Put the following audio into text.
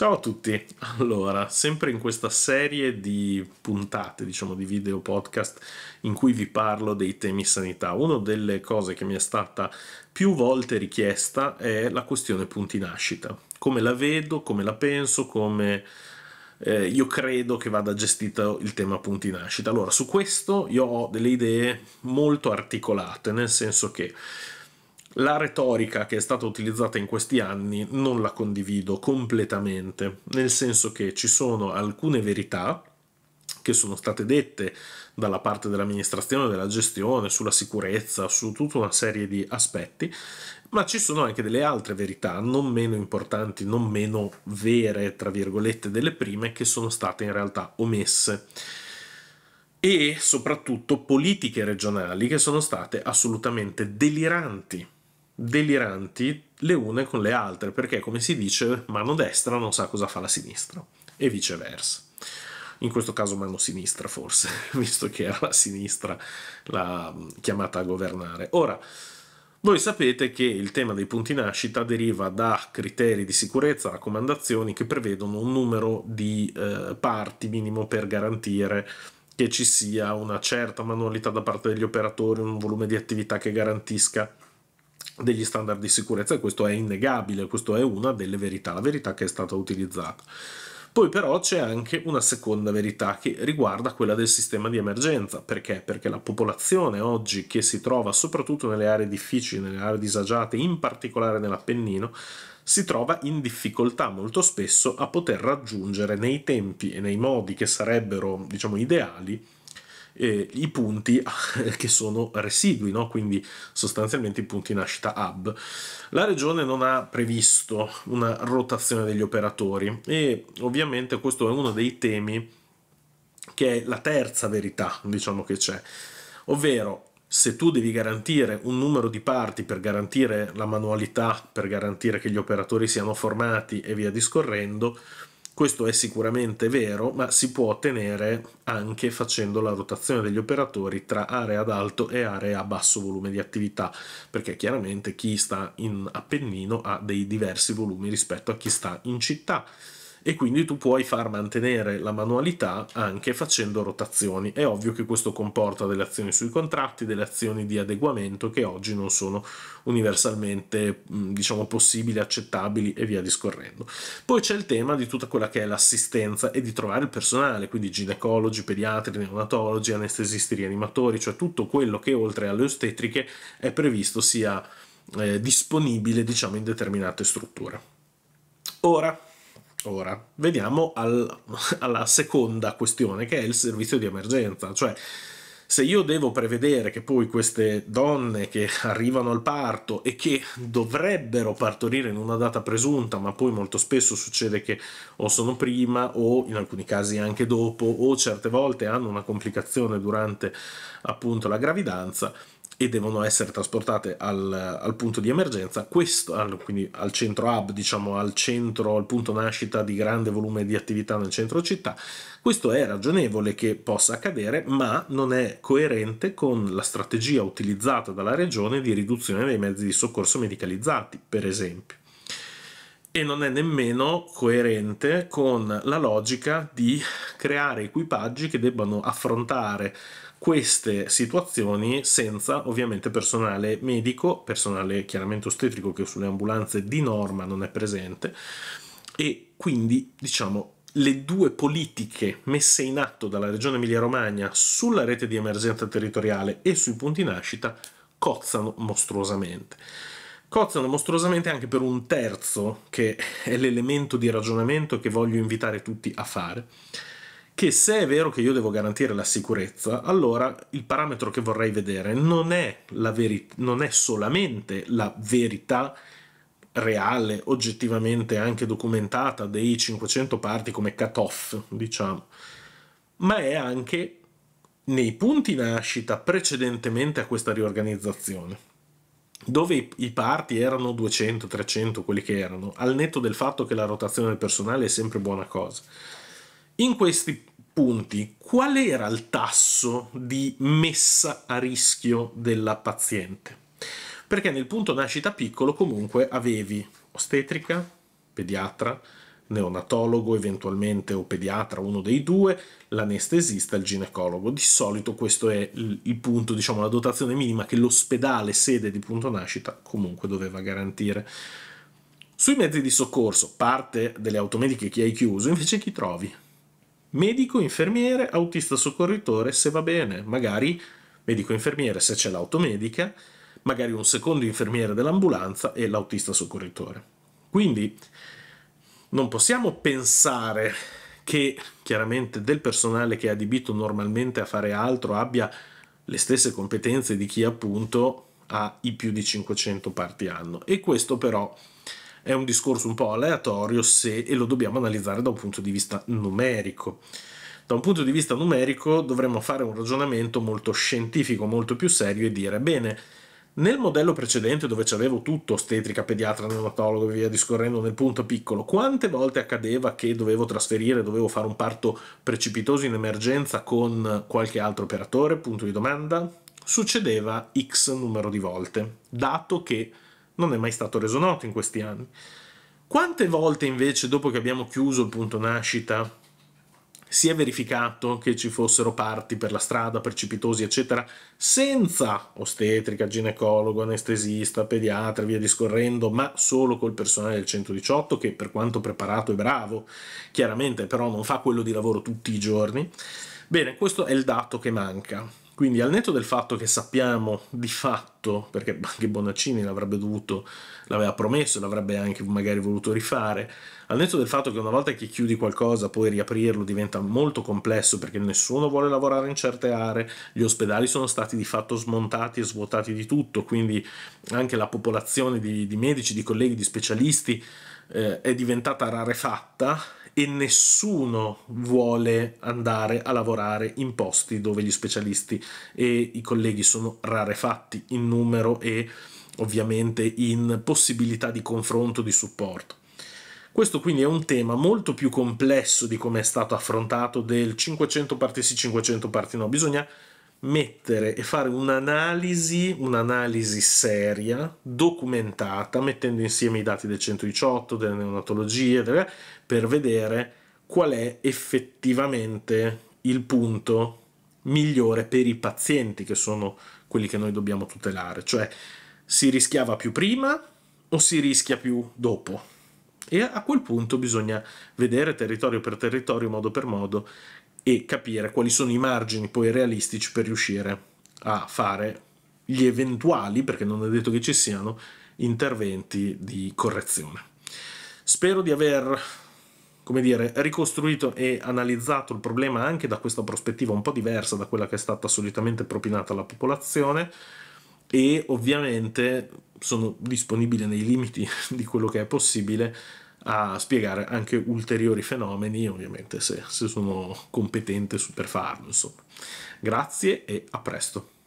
Ciao a tutti, allora, sempre in questa serie di puntate, diciamo di video podcast, in cui vi parlo dei temi sanità, una delle cose che mi è stata più volte richiesta è la questione punti nascita, come la vedo, come la penso, come eh, io credo che vada gestito il tema punti nascita. Allora, su questo io ho delle idee molto articolate, nel senso che la retorica che è stata utilizzata in questi anni non la condivido completamente, nel senso che ci sono alcune verità che sono state dette dalla parte dell'amministrazione, della gestione, sulla sicurezza, su tutta una serie di aspetti, ma ci sono anche delle altre verità non meno importanti, non meno vere, tra virgolette, delle prime, che sono state in realtà omesse e soprattutto politiche regionali che sono state assolutamente deliranti deliranti le une con le altre, perché come si dice, mano destra non sa cosa fa la sinistra e viceversa. In questo caso mano sinistra forse, visto che era la sinistra la chiamata a governare. Ora, voi sapete che il tema dei punti nascita deriva da criteri di sicurezza, raccomandazioni che prevedono un numero di eh, parti minimo per garantire che ci sia una certa manualità da parte degli operatori, un volume di attività che garantisca degli standard di sicurezza e questo è innegabile, questa è una delle verità, la verità che è stata utilizzata. Poi però c'è anche una seconda verità che riguarda quella del sistema di emergenza. Perché? Perché la popolazione oggi che si trova soprattutto nelle aree difficili, nelle aree disagiate, in particolare nell'Appennino, si trova in difficoltà molto spesso a poter raggiungere nei tempi e nei modi che sarebbero, diciamo, ideali eh, i punti che sono residui, no? quindi sostanzialmente i punti nascita hub. La regione non ha previsto una rotazione degli operatori e ovviamente questo è uno dei temi che è la terza verità, diciamo che c'è, ovvero se tu devi garantire un numero di parti per garantire la manualità, per garantire che gli operatori siano formati e via discorrendo, questo è sicuramente vero, ma si può ottenere anche facendo la rotazione degli operatori tra aree ad alto e aree a basso volume di attività, perché chiaramente chi sta in Appennino ha dei diversi volumi rispetto a chi sta in città e quindi tu puoi far mantenere la manualità anche facendo rotazioni. È ovvio che questo comporta delle azioni sui contratti, delle azioni di adeguamento che oggi non sono universalmente mm, diciamo possibili, accettabili e via discorrendo. Poi c'è il tema di tutta quella che è l'assistenza e di trovare il personale, quindi ginecologi, pediatri, neonatologi, anestesisti, rianimatori, cioè tutto quello che oltre alle ostetriche è previsto sia eh, disponibile diciamo in determinate strutture. Ora Ora, veniamo al, alla seconda questione, che è il servizio di emergenza, cioè se io devo prevedere che poi queste donne che arrivano al parto e che dovrebbero partorire in una data presunta, ma poi molto spesso succede che o sono prima o in alcuni casi anche dopo o certe volte hanno una complicazione durante appunto la gravidanza, e devono essere trasportate al, al punto di emergenza, questo, quindi al centro hub, diciamo al centro, al punto nascita di grande volume di attività nel centro città, questo è ragionevole che possa accadere, ma non è coerente con la strategia utilizzata dalla regione di riduzione dei mezzi di soccorso medicalizzati, per esempio. E non è nemmeno coerente con la logica di creare equipaggi che debbano affrontare queste situazioni senza ovviamente personale medico, personale chiaramente ostetrico che sulle ambulanze di norma non è presente e quindi diciamo le due politiche messe in atto dalla regione Emilia-Romagna sulla rete di emergenza territoriale e sui punti nascita cozzano mostruosamente. Cozzano mostruosamente anche per un terzo, che è l'elemento di ragionamento che voglio invitare tutti a fare, che se è vero che io devo garantire la sicurezza, allora il parametro che vorrei vedere non è, non è solamente la verità reale, oggettivamente anche documentata dei 500 parti come cutoff, diciamo, ma è anche nei punti nascita precedentemente a questa riorganizzazione dove i parti erano 200, 300, quelli che erano, al netto del fatto che la rotazione del personale è sempre buona cosa. In questi punti, qual era il tasso di messa a rischio della paziente? Perché nel punto nascita piccolo comunque avevi ostetrica, pediatra, neonatologo eventualmente o pediatra, uno dei due, l'anestesista, il ginecologo. Di solito questo è il, punto, diciamo la dotazione minima che l'ospedale sede di punto nascita comunque doveva garantire. Sui mezzi di soccorso, parte delle automediche che hai chiuso, invece chi trovi? medico, infermiere, autista soccorritore se va bene, magari medico infermiere se c'è l'automedica, magari un secondo infermiere dell'ambulanza e l'autista soccorritore. Quindi non possiamo pensare che chiaramente del personale che è adibito normalmente a fare altro abbia le stesse competenze di chi appunto ha i più di 500 parti anno e questo però è un discorso un po' aleatorio se, e lo dobbiamo analizzare da un punto di vista numerico. Da un punto di vista numerico dovremmo fare un ragionamento molto scientifico, molto più serio e dire, bene, nel modello precedente dove c'avevo tutto, ostetrica, pediatra, neonatologo e via discorrendo nel punto piccolo, quante volte accadeva che dovevo trasferire, dovevo fare un parto precipitoso in emergenza con qualche altro operatore? Punto di domanda. Succedeva x numero di volte, dato che non è mai stato reso noto in questi anni. Quante volte invece dopo che abbiamo chiuso il punto nascita si è verificato che ci fossero parti per la strada, precipitosi, eccetera, senza ostetrica, ginecologo, anestesista, pediatra, via discorrendo, ma solo col personale del 118 che per quanto preparato e bravo, chiaramente però non fa quello di lavoro tutti i giorni. Bene, questo è il dato che manca. Quindi al netto del fatto che sappiamo di fatto, perché anche Bonaccini l'avrebbe dovuto, l'aveva promesso e l'avrebbe anche magari voluto rifare, al netto del fatto che una volta che chiudi qualcosa poi riaprirlo diventa molto complesso perché nessuno vuole lavorare in certe aree, gli ospedali sono stati di fatto smontati e svuotati di tutto, quindi anche la popolazione di, di medici, di colleghi, di specialisti eh, è diventata rarefatta e nessuno vuole andare a lavorare in posti dove gli specialisti e i colleghi sono rarefatti in numero e ovviamente in possibilità di confronto, di supporto. Questo quindi è un tema molto più complesso di come è stato affrontato del 500 parti sì, 500 parti no. Bisogna mettere e fare un'analisi, un'analisi seria, documentata, mettendo insieme i dati del 118, delle neonatologie, per vedere qual è effettivamente il punto migliore per i pazienti che sono quelli che noi dobbiamo tutelare, cioè si rischiava più prima o si rischia più dopo. E a quel punto bisogna vedere territorio per territorio, modo per modo, e capire quali sono i margini poi realistici per riuscire a fare gli eventuali, perché non è detto che ci siano, interventi di correzione. Spero di aver come dire, ricostruito e analizzato il problema anche da questa prospettiva un po' diversa da quella che è stata solitamente propinata alla popolazione e ovviamente sono disponibile nei limiti di quello che è possibile a spiegare anche ulteriori fenomeni, ovviamente se, se sono competente per farlo. Insomma. Grazie e a presto.